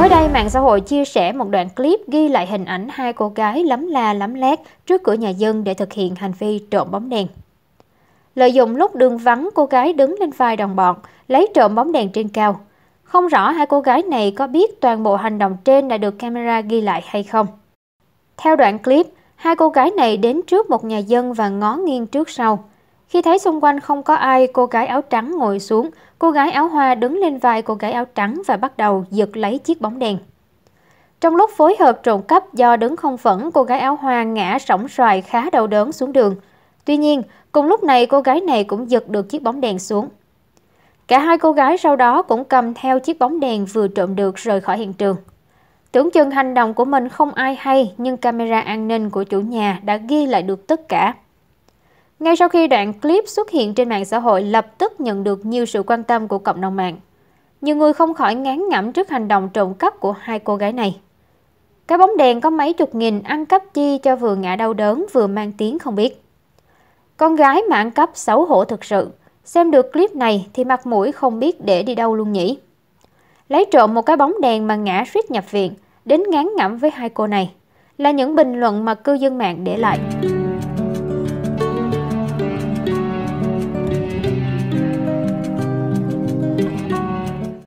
Mới đây, mạng xã hội chia sẻ một đoạn clip ghi lại hình ảnh hai cô gái lấm la lấm lét trước cửa nhà dân để thực hiện hành vi trộm bóng đèn. Lợi dụng lúc đường vắng, cô gái đứng lên vai đồng bọn, lấy trộm bóng đèn trên cao. Không rõ hai cô gái này có biết toàn bộ hành động trên đã được camera ghi lại hay không. Theo đoạn clip, hai cô gái này đến trước một nhà dân và ngó nghiêng trước sau. Khi thấy xung quanh không có ai, cô gái áo trắng ngồi xuống, cô gái áo hoa đứng lên vai cô gái áo trắng và bắt đầu giật lấy chiếc bóng đèn. Trong lúc phối hợp trộm cắp do đứng không vững, cô gái áo hoa ngã sổng xoài khá đau đớn xuống đường. Tuy nhiên, cùng lúc này cô gái này cũng giật được chiếc bóng đèn xuống. Cả hai cô gái sau đó cũng cầm theo chiếc bóng đèn vừa trộm được rời khỏi hiện trường. Tưởng chừng hành động của mình không ai hay nhưng camera an ninh của chủ nhà đã ghi lại được tất cả. Ngay sau khi đoạn clip xuất hiện trên mạng xã hội lập tức nhận được nhiều sự quan tâm của cộng đồng mạng. Nhiều người không khỏi ngán ngẩm trước hành động trộm cắp của hai cô gái này. Cái bóng đèn có mấy chục nghìn ăn cắp chi cho vừa ngã đau đớn vừa mang tiếng không biết. Con gái mạng cắp xấu hổ thực sự. Xem được clip này thì mặt mũi không biết để đi đâu luôn nhỉ. Lấy trộm một cái bóng đèn mà ngã suýt nhập viện, đến ngán ngẩm với hai cô này, là những bình luận mà cư dân mạng để lại.